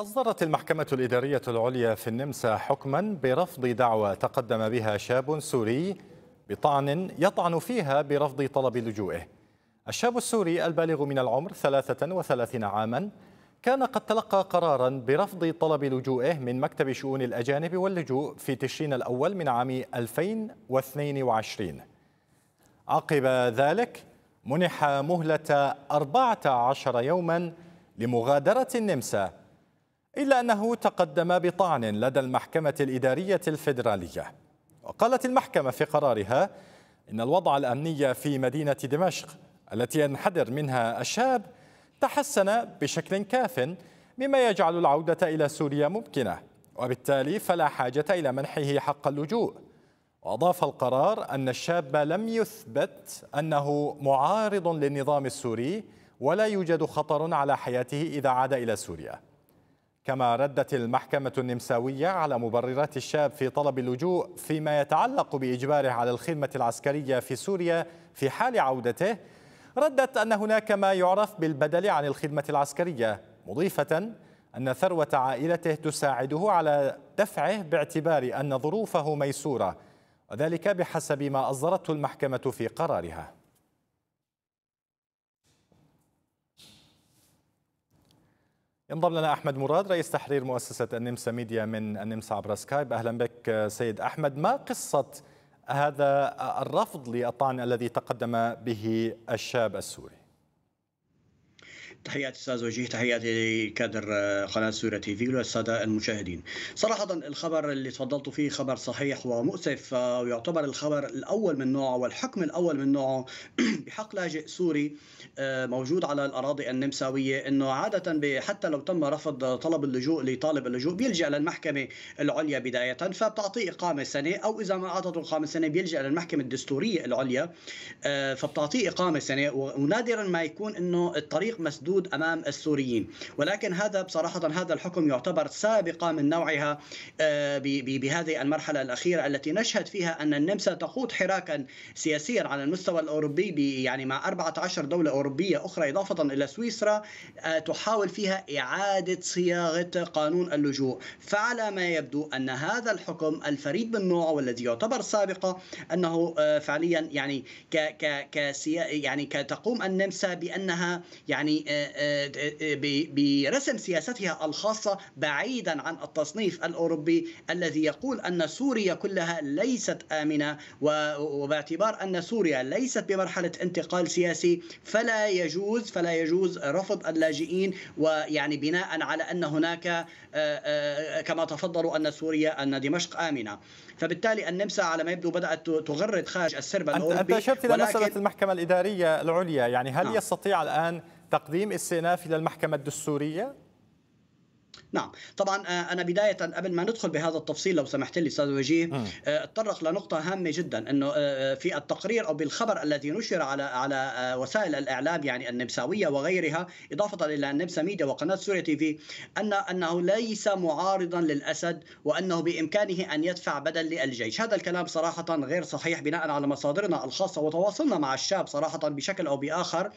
أصدرت المحكمة الإدارية العليا في النمسا حكما برفض دعوى تقدم بها شاب سوري بطعن يطعن فيها برفض طلب لجوئه الشاب السوري البالغ من العمر 33 عاما كان قد تلقى قرارا برفض طلب لجوئه من مكتب شؤون الأجانب واللجوء في تشرين الأول من عام 2022 عقب ذلك منح مهلة 14 يوما لمغادرة النمسا إلا أنه تقدم بطعن لدى المحكمة الإدارية الفيدرالية وقالت المحكمة في قرارها إن الوضع الأمني في مدينة دمشق التي ينحدر منها الشاب تحسن بشكل كاف مما يجعل العودة إلى سوريا ممكنة وبالتالي فلا حاجة إلى منحه حق اللجوء وأضاف القرار أن الشاب لم يثبت أنه معارض للنظام السوري ولا يوجد خطر على حياته إذا عاد إلى سوريا كما ردت المحكمة النمساوية على مبررات الشاب في طلب اللجوء فيما يتعلق بإجباره على الخدمة العسكرية في سوريا في حال عودته ردت أن هناك ما يعرف بالبدل عن الخدمة العسكرية مضيفة أن ثروة عائلته تساعده على دفعه باعتبار أن ظروفه ميسورة وذلك بحسب ما أصدرته المحكمة في قرارها ينضم لنا احمد مراد رئيس تحرير مؤسسه النمسا ميديا من النمسا عبر سكايب اهلا بك سيد احمد ما قصه هذا الرفض للطعن الذي تقدم به الشاب السوري تحياتي استاذ وجيه تحياتي كادر آه، قناه سوريا تي في والساده المشاهدين صراحه الخبر اللي تفضلتوا فيه خبر صحيح ومؤسف آه، ويعتبر الخبر الاول من نوعه والحكم الاول من نوعه بحق لاجئ سوري آه، موجود على الاراضي النمساويه انه عاده حتى لو تم رفض طلب اللجوء لطالب اللجوء بيلجا للمحكمه العليا بدايه فبتعطيه اقامه سنه او اذا ما اعطته اقامه سنه بيلجا للمحكمه الدستوريه العليا فبتعطيه اقامه سنه ونادرا ما يكون انه الطريق مسدود الردود امام السوريين ولكن هذا بصراحه هذا الحكم يعتبر سابقه من نوعها آه، بهذه المرحله الاخيره التي نشهد فيها ان النمسا تخوض حراكا سياسيا على المستوى الاوروبي يعني مع 14 دوله اوروبيه اخرى اضافه الى سويسرا آه، تحاول فيها اعاده صياغه قانون اللجوء فعلى ما يبدو ان هذا الحكم الفريد من نوعه والذي يعتبر سابقه انه آه، فعليا يعني ك ك يعني كتقوم النمسا بانها يعني آه، آه، برسم سياستها الخاصة بعيدا عن التصنيف الأوروبي الذي يقول أن سوريا كلها ليست آمنة وباعتبار أن سوريا ليست بمرحلة انتقال سياسي فلا يجوز فلا يجوز رفض اللاجئين ويعني بناء على أن هناك آه، كما تفضلوا أن سوريا أن دمشق آمنة فبالتالي النمسا على ما يبدو بدأت تغرد خارج السرب الأوروبي أنت أشرت إلى مسألة المحكمة الإدارية العليا يعني هل نعم. يستطيع الآن تقديم استئناف إلى المحكمة الدستورية نعم طبعا آه، انا بدايه قبل ما ندخل بهذا التفصيل لو سمحت لي استاذ وجيه آه. آه، اتطرق لنقطه هامه جدا انه في التقرير او بالخبر الذي نشر على على وسائل الاعلام يعني النمساويه وغيرها اضافه الى النمسا ميديا وقناه سوريا تي في ان انه ليس معارضا للاسد وانه بامكانه ان يدفع بدل للجيش هذا الكلام صراحه غير صحيح بناء على مصادرنا الخاصه وتواصلنا مع الشاب صراحه بشكل او باخر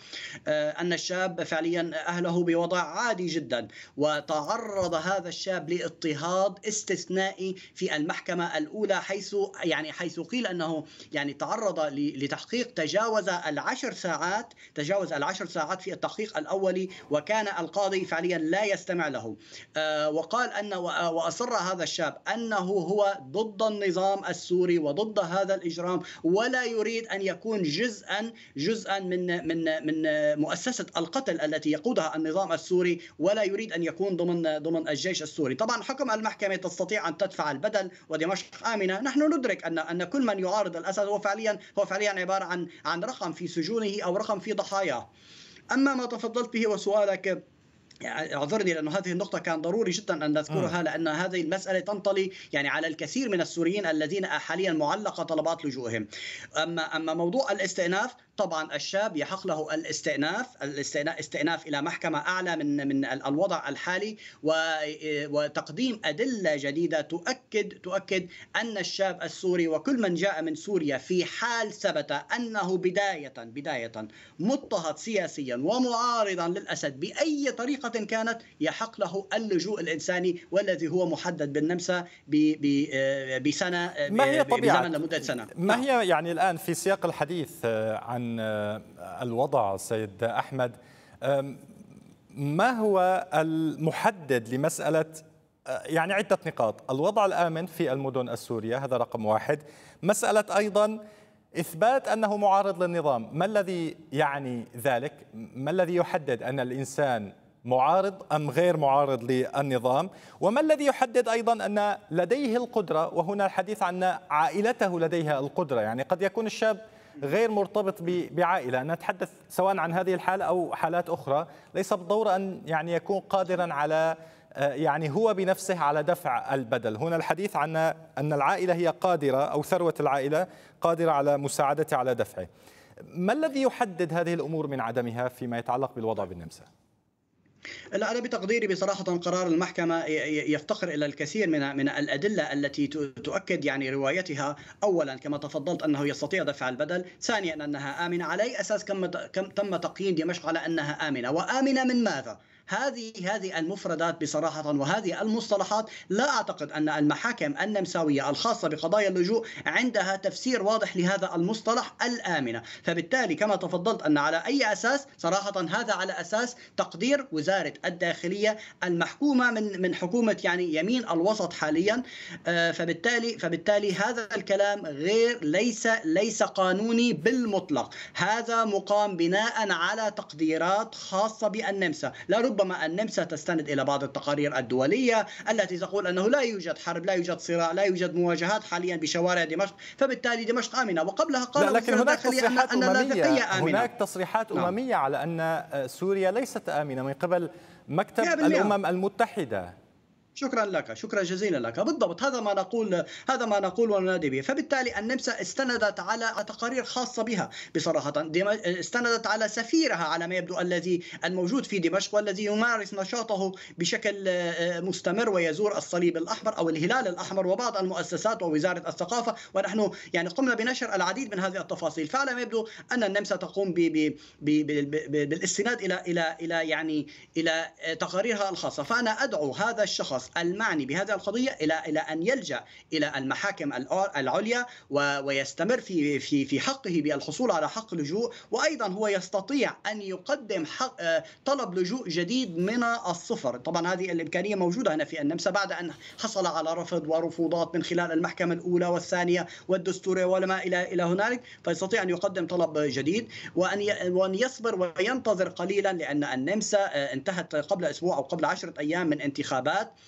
ان الشاب فعليا اهله بوضع عادي جدا وتعرض تعرض هذا الشاب لاضطهاد استثنائي في المحكمة الأولى حيث يعني حيث قيل أنه يعني تعرض لتحقيق تجاوز العشر ساعات تجاوز العشر ساعات في التحقيق الأولي وكان القاضي فعليا لا يستمع له آه، وقال أن آه، وأصر هذا الشاب أنه هو ضد النظام السوري وضد هذا الإجرام ولا يريد أن يكون جزءا جزءا من من من مؤسسة القتل التي يقودها النظام السوري ولا يريد أن يكون ضمن ضمن ضمن الجيش السوري طبعا حكم المحكمة تستطيع أن تدفع البدل ودمشق آمنة نحن ندرك أن أن كل من يعارض الأسد هو فعليا هو فعليا عبارة عن عن رقم في سجونه أو رقم في ضحاياه أما ما تفضلت به وسؤالك اعذرني لانه هذه النقطة كان ضروري جدا أن نذكرها آه. لأن هذه المسألة تنطلي يعني على الكثير من السوريين الذين حاليا معلقة طلبات لجوئهم أما أما موضوع الاستئناف طبعا الشاب يحق له الاستئناف الاستئناف استئناف الى محكمه اعلى من من الوضع الحالي وتقديم ادله جديده تؤكد تؤكد ان الشاب السوري وكل من جاء من سوريا في حال ثبت انه بدايه بدايه مضطهد سياسيا ومعارضا للاسد باي طريقه كانت يحق له اللجوء الانساني والذي هو محدد بالنمسا بسنه ما هي طبيعه لمده سنه ما هي يعني الان في سياق الحديث عن عن آه، الوضع سيد أحمد ما هو المحدد لمسألة آه، يعني عدة نقاط الوضع الآمن في المدن السورية هذا رقم واحد مسألة أيضا إثبات أنه معارض للنظام ما الذي يعني ذلك ما الذي يحدد أن الإنسان معارض أم غير معارض للنظام وما الذي يحدد أيضا أن لديه القدرة وهنا الحديث عن عائلته لديها القدرة يعني قد يكون الشاب غير مرتبط بعائله نتحدث سواء عن هذه الحاله او حالات اخرى ليس بالضروره ان يعني يكون قادرا على آه، يعني هو بنفسه على دفع البدل هنا الحديث عن ان العائله هي قادره او ثروه العائله قادره على مساعدته على دفعه ما الذي يحدد هذه الامور من عدمها فيما يتعلق بالوضع بالنمسا لا انا بتقديري بصراحه قرار المحكمه يفتقر الى الكثير من من الادله التي تؤكد يعني روايتها اولا كما تفضلت انه يستطيع دفع البدل، ثانيا انها امنه على اي اساس كم تم تقييم دمشق على انها امنه وامنه من ماذا؟ هذه هذه المفردات بصراحة وهذه المصطلحات لا أعتقد أن المحاكم النمساوية الخاصة بقضايا اللجوء عندها تفسير واضح لهذا المصطلح الآمنة فبالتالي كما تفضلت أن على أي أساس صراحة هذا على أساس تقدير وزارة الداخلية المحكومة من من حكومة يعني يمين الوسط حاليا آه، فبالتالي فبالتالي هذا الكلام غير ليس ليس قانوني بالمطلق هذا مقام بناء على تقديرات خاصة بالنمسا لا ربما النمسا تستند الى بعض التقارير الدوليه التي تقول انه لا يوجد حرب لا يوجد صراع لا يوجد مواجهات حاليا بشوارع دمشق فبالتالي دمشق امنه وقبلها قال لكن هناك تصريحات أن أممية آمنة. هناك تصريحات نعم. امميه على ان سوريا ليست امنه من قبل مكتب الامم المتحده شكرا لك شكرا جزيلا لك بالضبط هذا ما نقول هذا ما نقول وننادي به فبالتالي النمسا استندت على تقارير خاصه بها بصراحه استندت على سفيرها على ما يبدو الذي الموجود في دمشق والذي يمارس نشاطه بشكل آه، مستمر ويزور الصليب الاحمر او الهلال الاحمر وبعض المؤسسات ووزاره الثقافه ونحن يعني قمنا بنشر العديد من هذه التفاصيل فعلى ما يبدو ان النمسا تقوم ب ب ب بالاستناد الى الى الى يعني الى تقاريرها الخاصه فانا ادعو هذا الشخص الشخص المعني بهذه القضية إلى إلى أن يلجأ إلى المحاكم العليا ويستمر في في في حقه بالحصول على حق لجوء وأيضا هو يستطيع أن يقدم حق آه، طلب لجوء جديد من الصفر طبعا هذه الإمكانية موجودة هنا في النمسا بعد أن حصل على رفض ورفوضات من خلال المحكمة الأولى والثانية والدستورية ولما إلى إلى هنالك فيستطيع أن يقدم طلب جديد وأن وأن يصبر وينتظر قليلا لأن النمسا آه، انتهت قبل أسبوع أو قبل عشرة أيام من انتخابات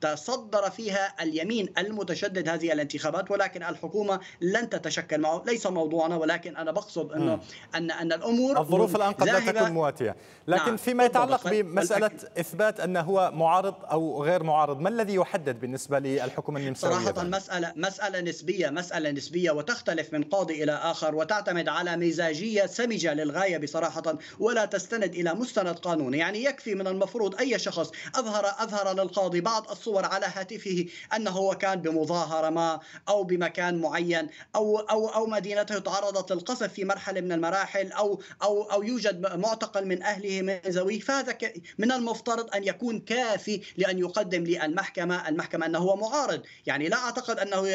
تصدر فيها اليمين المتشدد هذه الانتخابات ولكن الحكومه لن تتشكل معه ليس موضوعنا ولكن انا بقصد انه ان ان الامور الظروف الان قد لا تكون مواتيه لكن نعم. فيما يتعلق طيب، بمساله اثبات انه هو معارض او غير معارض ما الذي يحدد بالنسبه للحكومه النمساويه صراحه مساله مساله نسبيه مساله نسبيه وتختلف من قاضي الى اخر وتعتمد على مزاجيه سمجه للغايه بصراحه ولا تستند الى مستند قانوني يعني يكفي من المفروض اي شخص اظهر اظهر للقاضي بعض الصور صور على هاتفه انه هو كان بمظاهره ما او بمكان معين او او او مدينته تعرضت للقصف في مرحله من المراحل او او او يوجد معتقل من اهله من ذويه فهذا من المفترض ان يكون كافي لان يقدم للمحكمه المحكمه انه هو معارض يعني لا اعتقد انه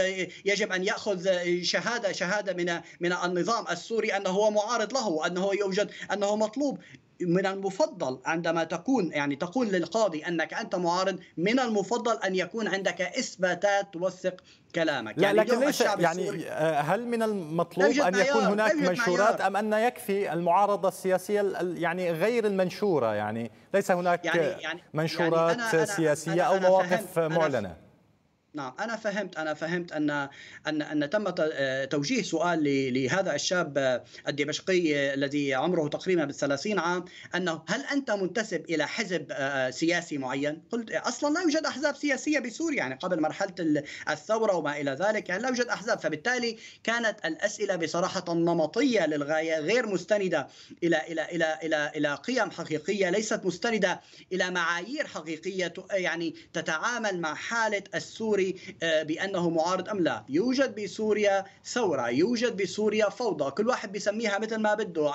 يجب ان ياخذ شهاده شهاده من من النظام السوري انه هو معارض له انه يوجد انه مطلوب من المفضل عندما تكون يعني تقول للقاضي انك انت معارض من المفضل ان يكون عندك اثباتات توثق كلامك لا يعني لكن ليس يعني آه، هل من المطلوب ان يكون هناك منشورات ام ان يكفي المعارضه السياسيه يعني غير المنشوره يعني ليس هناك يعني يعني, يعني منشورات يعني أنا سياسيه أنا أنا او مواقف معلنه نعم انا فهمت انا فهمت ان ان ان تم توجيه سؤال لهذا الشاب الدمشقي الذي عمره تقريبا بالثلاثين عام انه هل انت منتسب الى حزب آه، سياسي معين؟ قلت اصلا لا يوجد احزاب سياسيه بسوريا يعني قبل مرحله الثوره وما الى ذلك يعني لا يوجد احزاب فبالتالي كانت الاسئله بصراحه نمطيه للغايه غير مستنده الى الى الى الى الى قيم حقيقيه ليست مستنده الى معايير حقيقيه يعني تتعامل مع حاله السوري السوري آه، بانه معارض ام لا يوجد بسوريا ثوره يوجد بسوريا فوضى كل واحد بيسميها مثل ما بده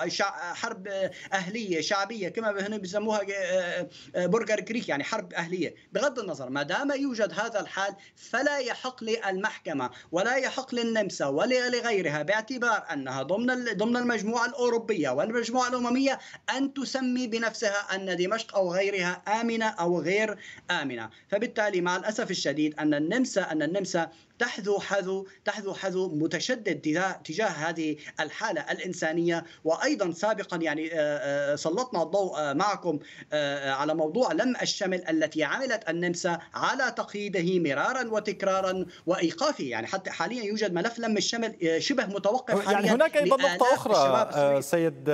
حرب اهليه شعبيه كما هنا بيسموها آه، آه، برجر كريك يعني حرب اهليه بغض النظر ما دام يوجد هذا الحال فلا يحق للمحكمه ولا يحق للنمسا ولا لغيرها باعتبار انها ضمن ضمن المجموعه الاوروبيه والمجموعه الامميه ان تسمي بنفسها ان دمشق او غيرها امنه او غير امنه فبالتالي مع الاسف الشديد ان النمسا ننسى أن النمسا تحذو حذو تحذو حذو متشدد تجاه هذه الحالة الإنسانية وأيضا سابقا يعني آه، آه، سلطنا الضوء آه، معكم على موضوع لم الشمل التي عملت النمسا على تقييده مرارا وتكرارا وإيقافه يعني حتى حاليا يوجد ملف لم الشمل شبه متوقف يعني حاليا يعني هناك أيضا نقطة أخرى سيد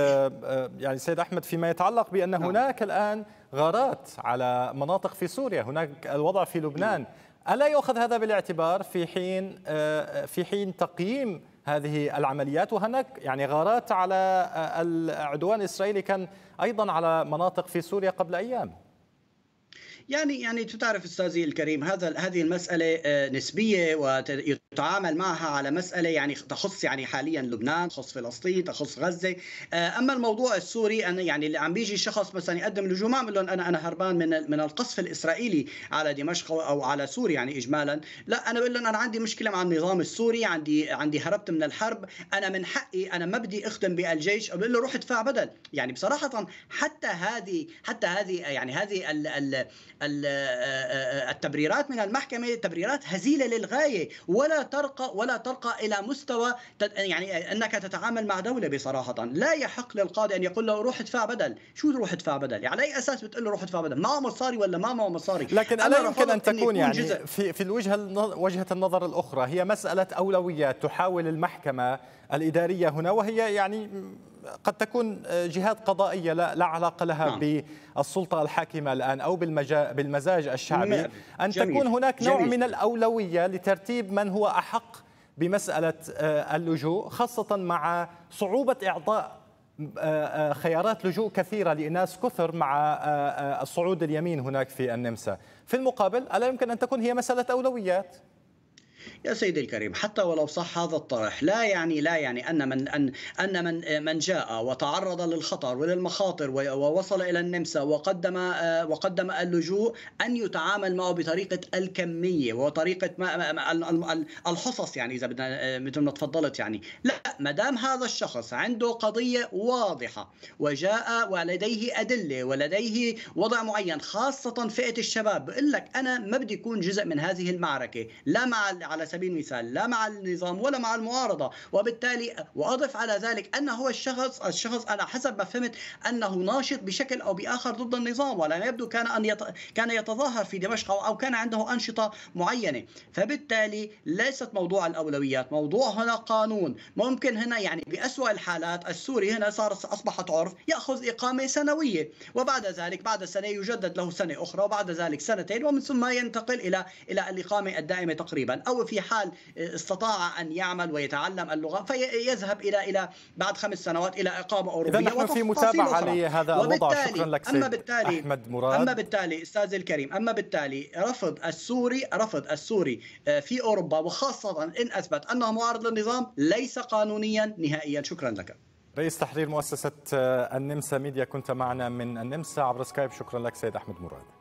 يعني سيد أحمد فيما يتعلق بأن نعم. هناك الآن غارات على مناطق في سوريا هناك الوضع في لبنان نعم. ألا يؤخذ هذا بالاعتبار في حين آه، في حين تقييم هذه العمليات وهناك يعني غارات على آه، العدوان الإسرائيلي كان أيضا على مناطق في سوريا قبل أيام يعني يعني تعرف استاذي الكريم هذا هذه المساله آه، نسبيه و تعامل معها على مسألة يعني تخص يعني حاليا لبنان تخص فلسطين تخص غزة آه، أما الموضوع السوري أنا يعني اللي عم بيجي شخص مثلا يقدم لجوما ما لهم أنا أنا هربان من من القصف الإسرائيلي على دمشق أو على سوريا يعني إجمالا لا أنا بقول لهم أنا عندي مشكلة مع النظام السوري عندي عندي هربت من الحرب أنا من حقي أنا ما بدي أخدم بالجيش بقول له روح ادفع بدل يعني بصراحة حتى هذه حتى هذه يعني هذه ال ال آه، آه، التبريرات من المحكمة تبريرات هزيلة للغاية ولا ترقى ولا ترقى الى مستوى يعني انك تتعامل مع دوله بصراحه لا يحق للقاضي ان يقول له روح ادفع بدل شو روح ادفع بدل يعني على اي اساس بتقول له روح ادفع بدل معه مصاري ولا ما معه مصاري لكن الا يمكن ان تكون يعني جزء. في في الوجهه وجهه النظر الاخرى هي مساله اولويات تحاول المحكمه الاداريه هنا وهي يعني قد تكون جهات قضائية لا, لا علاقة لها نعم. بالسلطة الحاكمة الآن أو بالمزاج الشعبي نعم. أن جميل. تكون هناك نوع جميل. من الأولوية لترتيب من هو أحق بمسألة آه، اللجوء خاصة مع صعوبة إعطاء آه، آه، خيارات لجوء كثيرة لإناس كثر مع الصعود اليمين هناك في النمسا في المقابل ألا يمكن أن تكون هي مسألة أولويات؟ يا سيدي الكريم حتى ولو صح هذا الطرح لا يعني لا يعني ان من ان ان من من جاء وتعرض للخطر وللمخاطر ووصل الى النمسا وقدم وقدم اللجوء ان يتعامل معه بطريقه الكميه وطريقه الحصص يعني اذا بدنا مثل ما تفضلت يعني لا ما دام هذا الشخص عنده قضيه واضحه وجاء ولديه ادله ولديه وضع معين خاصه فئه الشباب بقول لك انا ما بدي اكون جزء من هذه المعركه لا مع على سبيل المثال لا مع النظام ولا مع المعارضة وبالتالي وأضف على ذلك أن هو الشخص الشخص على حسب ما فهمت أنه ناشط بشكل أو بآخر ضد النظام ولا يبدو كان أن يت... كان يتظاهر في دمشق أو كان عنده أنشطة معينة فبالتالي ليست موضوع الأولويات موضوع هنا قانون ممكن هنا يعني بأسوأ الحالات السوري هنا صار أصبحت عرف يأخذ إقامة سنوية وبعد ذلك بعد سنة يجدد له سنة أخرى وبعد ذلك سنتين ومن ثم ينتقل إلى إلى الإقامة الدائمة تقريبا أو في حال استطاع ان يعمل ويتعلم اللغه فيذهب الى الى بعد خمس سنوات الى اقامه اوروبيه اذا نحن في متابعه لهذا الوضع شكرا لك اما بالتالي احمد مراد اما بالتالي استاذ الكريم اما بالتالي رفض السوري رفض السوري آه، في اوروبا وخاصه ان اثبت انه معارض للنظام ليس قانونيا نهائيا شكرا لك رئيس تحرير مؤسسة آه، النمسا ميديا كنت معنا من النمسا عبر سكايب شكرا لك سيد أحمد مراد